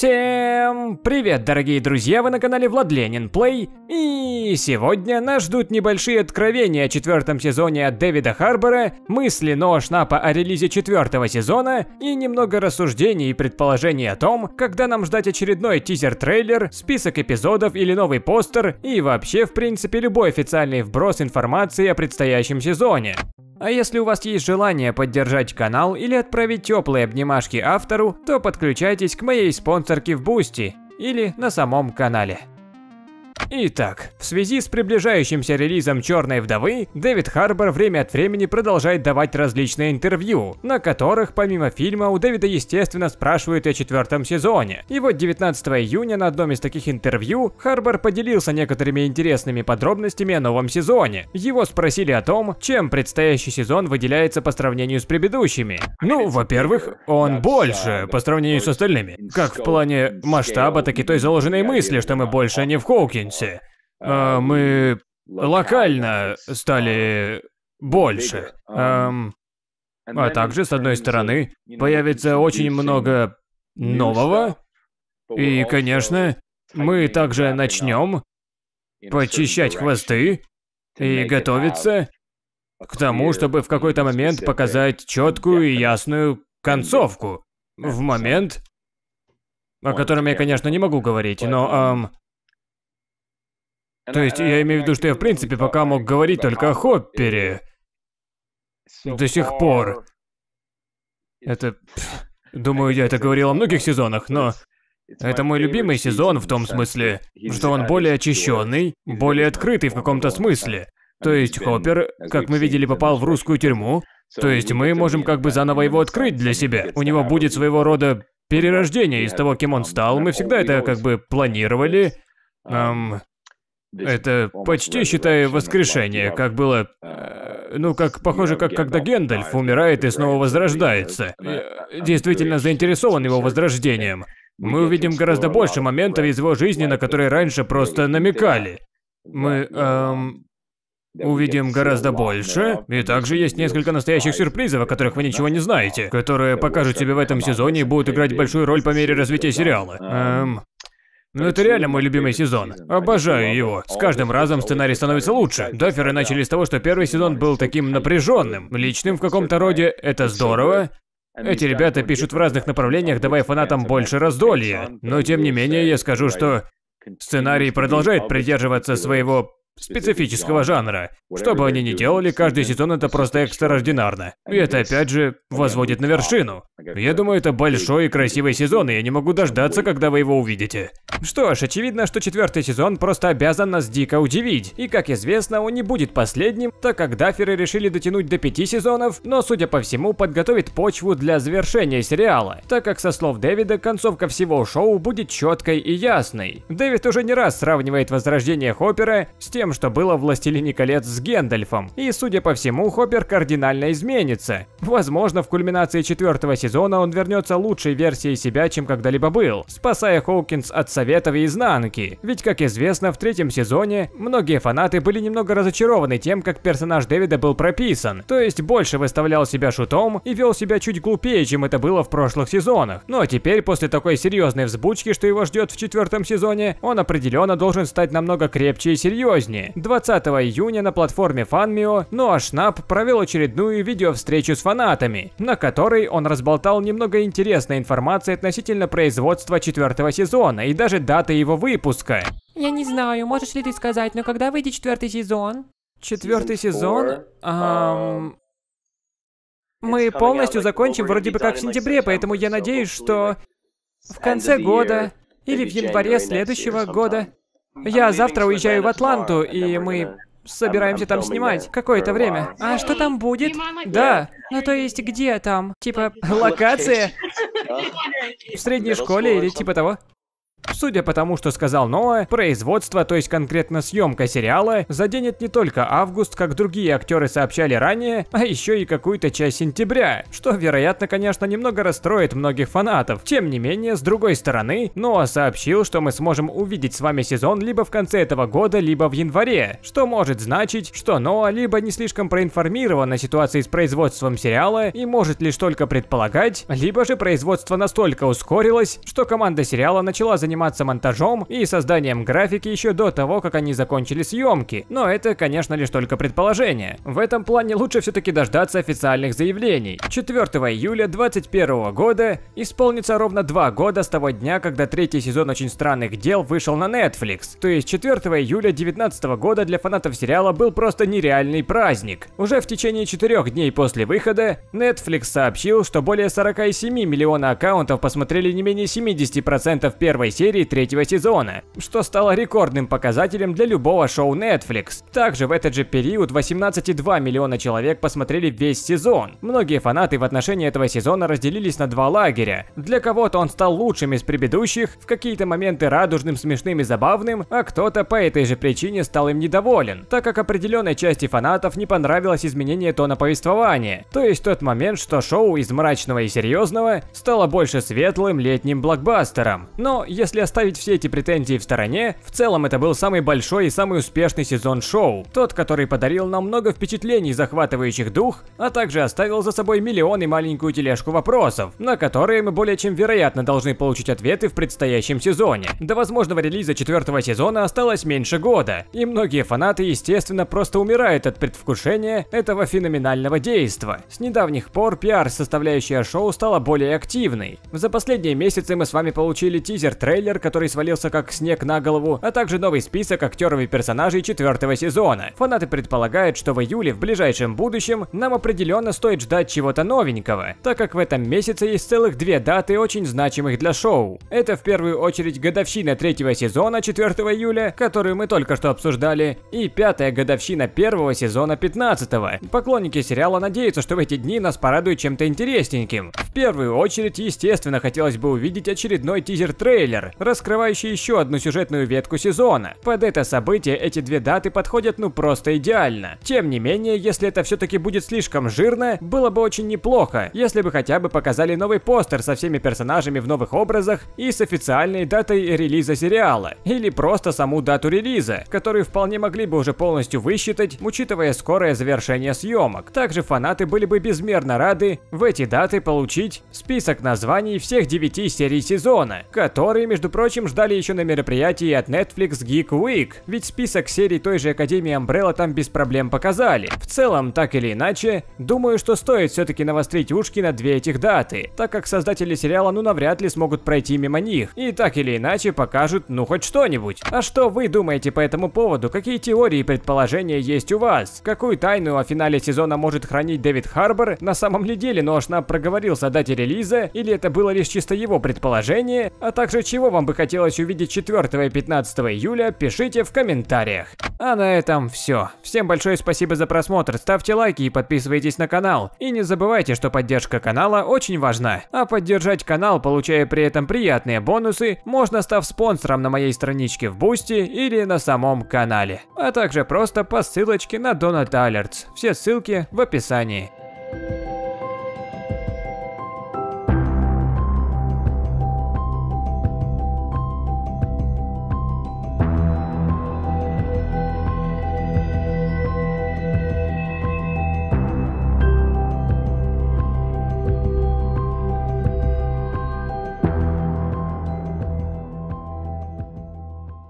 Всем привет, дорогие друзья, вы на канале Владленин Плей, и сегодня нас ждут небольшие откровения о четвертом сезоне от Дэвида Харбора, мысли Ноа Шнапа о релизе четвертого сезона и немного рассуждений и предположений о том, когда нам ждать очередной тизер-трейлер, список эпизодов или новый постер и вообще, в принципе, любой официальный вброс информации о предстоящем сезоне. А если у вас есть желание поддержать канал или отправить теплые обнимашки автору, то подключайтесь к моей спонсорке в Бусти или на самом канале. Итак, в связи с приближающимся релизом Черной вдовы, Дэвид Харбор время от времени продолжает давать различные интервью, на которых, помимо фильма, у Дэвида естественно спрашивают о четвертом сезоне. И вот 19 июня на одном из таких интервью Харбор поделился некоторыми интересными подробностями о новом сезоне. Его спросили о том, чем предстоящий сезон выделяется по сравнению с предыдущими. Ну, во-первых, он больше по сравнению с остальными. Как в плане масштаба, так и той заложенной мысли, что мы больше не в Хоукинс. Техасе а, мы локально стали больше. А также, с одной стороны, появится очень много нового. И, конечно, мы также начнем почищать хвосты и готовиться к тому, чтобы в какой-то момент показать четкую и ясную концовку. В момент, о котором я, конечно, не могу говорить, но эм, то есть я имею в виду, что я в принципе типа, пока мог э, говорить типа, только о Хоппере. До сих пор. Это... Думаю, я это говорил о многих сезонах, но... Это мой любимый сезон в том смысле, что он более очищенный, более открытый в каком-то смысле. То есть Хоппер, как мы видели, попал в русскую тюрьму, то есть мы можем как бы заново его открыть для себя. У него будет своего рода перерождение из того, кем он um, стал. Мы всегда это как бы планировали. Эм, это почти, считай воскрешение, как было... Э, э, ну, как похоже, как когда Гендальф умирает и снова возрождается. Я э, действительно заинтересован его возрождением. Мы увидим гораздо больше моментов из его жизни, на которые раньше просто намекали. Мы... Эм, увидим гораздо больше. И также есть несколько настоящих сюрпризов, о которых вы ничего не знаете, которые покажут себе в этом сезоне и будут играть большую роль по мере развития сериала. Эм, эм ну это реально мой любимый сезон. Обожаю его. С каждым разом сценарий становится лучше. Дафферы начали с того, что первый сезон был таким напряженным, личным в каком-то роде. Это здорово. Эти ребята пишут в разных направлениях, давая фанатам больше раздолья. Но тем не менее, я скажу, что сценарий продолжает придерживаться своего специфического жанра. Что бы они ни делали, каждый сезон это просто экстраординарно. И это опять же возводит на вершину. Я думаю, это большой и красивый сезон, и я не могу дождаться, когда вы его увидите. Что ж, очевидно, что четвертый сезон просто обязан нас дико удивить. И как известно, он не будет последним, так как даферы решили дотянуть до пяти сезонов, но, судя по всему, подготовит почву для завершения сериала, так как, со слов Дэвида, концовка всего шоу будет четкой и ясной. Дэвид уже не раз сравнивает возрождение Хоппера с тем, что было в «Властелине колец» с Гендальфом, и, судя по всему, Хоппер кардинально изменится. Возможно, в кульминации четвертого сезона он вернется лучшей версией себя, чем когда-либо был, спасая Хоукинс от совета Советов и изнанки, ведь, как известно, в третьем сезоне многие фанаты были немного разочарованы тем, как персонаж Дэвида был прописан, то есть больше выставлял себя шутом и вел себя чуть глупее, чем это было в прошлых сезонах. Но теперь, после такой серьезной взбучки, что его ждет в четвертом сезоне, он определенно должен стать намного крепче и серьезнее. 20 июня на платформе Fanmio Ноашнап провел очередную видеовстречу с фанатами, на которой он разболтал немного интересной информации относительно производства четвертого сезона и даже дата его выпуска? Я не знаю, можешь ли ты сказать, но когда выйдет четвертый сезон? Четвертый сезон? Эм... Мы полностью закончим вроде бы как в сентябре, поэтому я надеюсь, что в конце года или в январе следующего года. Я завтра уезжаю в Атланту, и мы собираемся там снимать какое-то время. А что там будет? Да. Ну то есть где там? Типа локация? В средней школе или типа того? Судя по тому, что сказал Ноа, производство, то есть конкретно съемка сериала, заденет не только август, как другие актеры сообщали ранее, а еще и какую-то часть сентября, что, вероятно, конечно, немного расстроит многих фанатов. Тем не менее, с другой стороны, Ноа сообщил, что мы сможем увидеть с вами сезон либо в конце этого года, либо в январе, что может значить, что Ноа либо не слишком проинформирован о ситуации с производством сериала и может лишь только предполагать, либо же производство настолько ускорилось, что команда сериала начала заниматься заниматься монтажом и созданием графики еще до того, как они закончили съемки, но это, конечно, лишь только предположение. В этом плане лучше все-таки дождаться официальных заявлений. 4 июля 2021 года исполнится ровно два года с того дня, когда третий сезон «Очень странных дел» вышел на Netflix, то есть 4 июля 2019 года для фанатов сериала был просто нереальный праздник. Уже в течение четырех дней после выхода Netflix сообщил, что более 47 миллиона аккаунтов посмотрели не менее 70% первой серии серии третьего сезона, что стало рекордным показателем для любого шоу Netflix. Также в этот же период 18,2 миллиона человек посмотрели весь сезон. Многие фанаты в отношении этого сезона разделились на два лагеря. Для кого-то он стал лучшим из предыдущих, в какие-то моменты радужным, смешным и забавным, а кто-то по этой же причине стал им недоволен, так как определенной части фанатов не понравилось изменение тона повествования, то есть тот момент, что шоу из мрачного и серьезного стало больше светлым летним блокбастером. Но если если оставить все эти претензии в стороне, в целом это был самый большой и самый успешный сезон шоу. Тот, который подарил нам много впечатлений, захватывающих дух, а также оставил за собой миллион и маленькую тележку вопросов, на которые мы более чем вероятно должны получить ответы в предстоящем сезоне. До возможного релиза четвертого сезона осталось меньше года, и многие фанаты, естественно, просто умирают от предвкушения этого феноменального действа. С недавних пор пиар-составляющая шоу стала более активной. За последние месяцы мы с вами получили тизер-трейлер трейлер, который свалился как снег на голову, а также новый список актеров и персонажей четвертого сезона. Фанаты предполагают, что в июле в ближайшем будущем нам определенно стоит ждать чего-то новенького, так как в этом месяце есть целых две даты очень значимых для шоу. Это в первую очередь годовщина третьего сезона 4 июля, которую мы только что обсуждали, и пятая годовщина первого сезона 15 -го. Поклонники сериала надеются, что в эти дни нас порадуют чем-то интересненьким. В первую очередь, естественно, хотелось бы увидеть очередной тизер-трейлер, Рио, раскрывающий еще одну сюжетную ветку сезона. Под это событие эти две даты подходят ну просто идеально. Тем не менее, если это все-таки будет слишком жирно, было бы очень неплохо, если бы хотя бы показали новый постер со всеми персонажами в новых образах и с официальной датой релиза сериала, или просто саму дату релиза, которую вполне могли бы уже полностью высчитать, учитывая скорое завершение съемок. Также фанаты были бы безмерно рады в эти даты получить список названий всех 9 серий сезона, которые, между между прочим, ждали еще на мероприятии от Netflix Geek Week, ведь список серий той же Академии Umbrella там без проблем показали. В целом, так или иначе, думаю, что стоит все-таки навострить ушки на две этих даты, так как создатели сериала ну навряд ли смогут пройти мимо них, и так или иначе покажут ну хоть что-нибудь. А что вы думаете по этому поводу, какие теории и предположения есть у вас? Какую тайну о финале сезона может хранить Дэвид Харбор? На самом ли деле Ношнап ну, проговорился о дате релиза, или это было лишь чисто его предположение? А также чего вам бы хотелось увидеть 4 и 15 июля, пишите в комментариях. А на этом все. Всем большое спасибо за просмотр, ставьте лайки и подписывайтесь на канал. И не забывайте, что поддержка канала очень важна. А поддержать канал, получая при этом приятные бонусы, можно став спонсором на моей страничке в Бусти или на самом канале. А также просто по ссылочке на Donut Alerts. Все ссылки в описании.